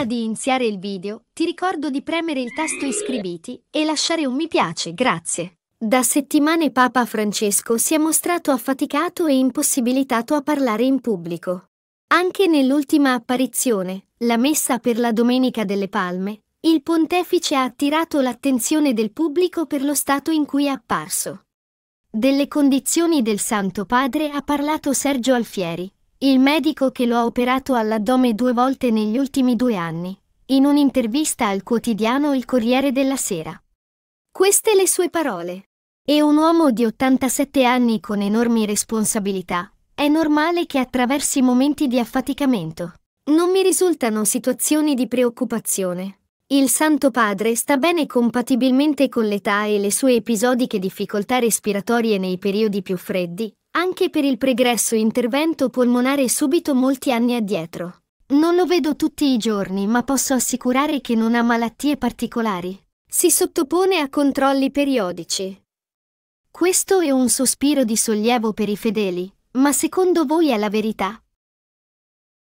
Prima di iniziare il video, ti ricordo di premere il tasto iscriviti e lasciare un mi piace, grazie. Da settimane Papa Francesco si è mostrato affaticato e impossibilitato a parlare in pubblico. Anche nell'ultima apparizione, la messa per la Domenica delle Palme, il pontefice ha attirato l'attenzione del pubblico per lo stato in cui è apparso. Delle condizioni del Santo Padre ha parlato Sergio Alfieri, il medico che lo ha operato all'addome due volte negli ultimi due anni, in un'intervista al quotidiano Il Corriere della Sera. Queste le sue parole. E un uomo di 87 anni con enormi responsabilità. È normale che attraversi momenti di affaticamento. Non mi risultano situazioni di preoccupazione. Il Santo Padre sta bene compatibilmente con l'età e le sue episodiche difficoltà respiratorie nei periodi più freddi, anche per il pregresso intervento polmonare subito molti anni addietro. Non lo vedo tutti i giorni, ma posso assicurare che non ha malattie particolari. Si sottopone a controlli periodici. Questo è un sospiro di sollievo per i fedeli, ma secondo voi è la verità?